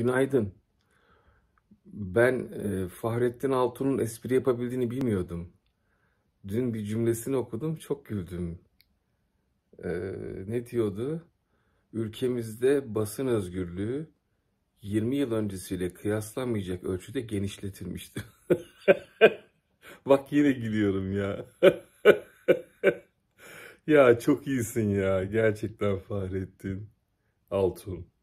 Günaydın. Ben e, Fahrettin Altun'un espri yapabildiğini bilmiyordum. Dün bir cümlesini okudum, çok güldüm. E, ne diyordu? Ülkemizde basın özgürlüğü 20 yıl öncesiyle kıyaslanmayacak ölçüde genişletilmişti. Bak yine gülüyorum ya. ya çok iyisin ya. Gerçekten Fahrettin Altun.